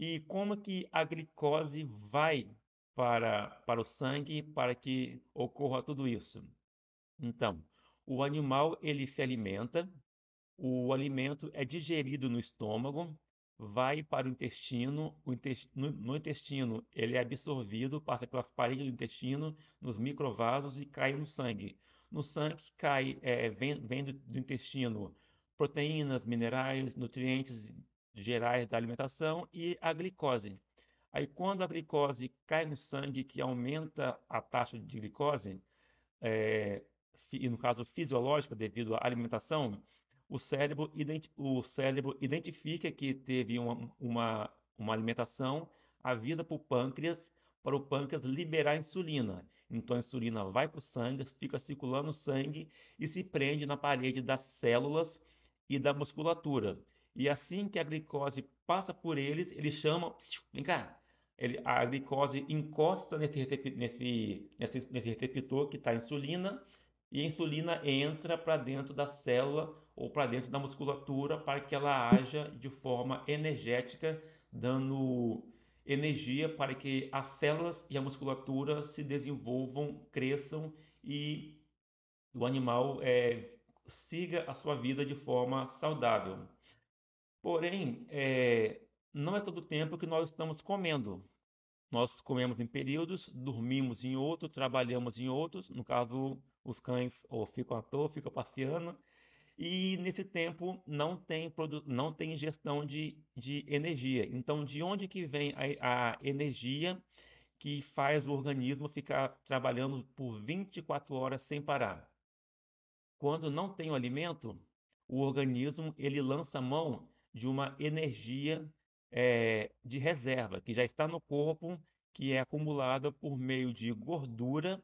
E como que a glicose vai para, para o sangue para que ocorra tudo isso? Então, o animal ele se alimenta, o alimento é digerido no estômago, vai para o intestino, o intestino no, intestino ele é absorvido, passa pelas paredes do intestino, nos microvasos e cai no sangue. No sangue cai, é, vem, vem do, do intestino proteínas, minerais, nutrientes gerais da alimentação e a glicose. Aí, quando a glicose cai no sangue, que aumenta a taxa de glicose, é, e no caso fisiológica, devido à alimentação, o cérebro, o cérebro identifica que teve uma, uma, uma alimentação, avisa para o pâncreas, para o pâncreas liberar insulina. Então, a insulina vai para o sangue, fica circulando o sangue e se prende na parede das células e da musculatura. E assim que a glicose passa por eles, ele chama, vem cá, ele, a glicose encosta nesse, receptor, nesse, nesse, nesse receptor que está a insulina, e a insulina entra para dentro da célula ou para dentro da musculatura para que ela haja de forma energética, dando energia para que as células e a musculatura se desenvolvam, cresçam e o animal é, siga a sua vida de forma saudável. Porém, é, não é todo o tempo que nós estamos comendo. Nós comemos em períodos, dormimos em outros, trabalhamos em outros. No caso, os cães ou ficam à toa, ficam passeando. E nesse tempo não tem, não tem ingestão de, de energia. Então, de onde que vem a, a energia que faz o organismo ficar trabalhando por 24 horas sem parar? Quando não tem o alimento, o organismo ele lança mão de uma energia é, de reserva que já está no corpo, que é acumulada por meio de gordura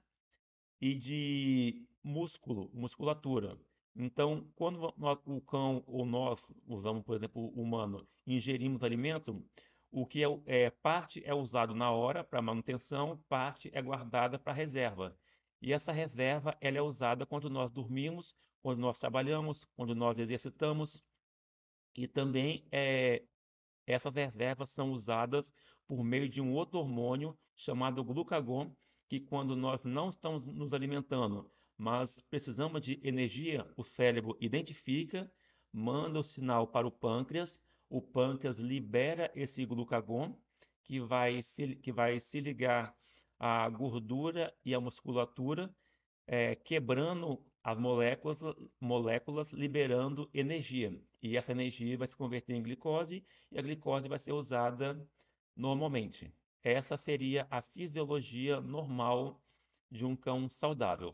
e de músculo, musculatura. Então, quando o cão ou nós usamos, por exemplo, o humano, ingerimos alimento, o que é, é, parte é usado na hora para manutenção, parte é guardada para reserva. E essa reserva ela é usada quando nós dormimos, quando nós trabalhamos, quando nós exercitamos. E também é, essas reservas são usadas por meio de um outro hormônio chamado glucagon, que quando nós não estamos nos alimentando, mas precisamos de energia, o cérebro identifica, manda o sinal para o pâncreas, o pâncreas libera esse glucagon, que vai se, que vai se ligar à gordura e à musculatura, é, quebrando as moléculas, moléculas liberando energia. E essa energia vai se converter em glicose e a glicose vai ser usada normalmente. Essa seria a fisiologia normal de um cão saudável.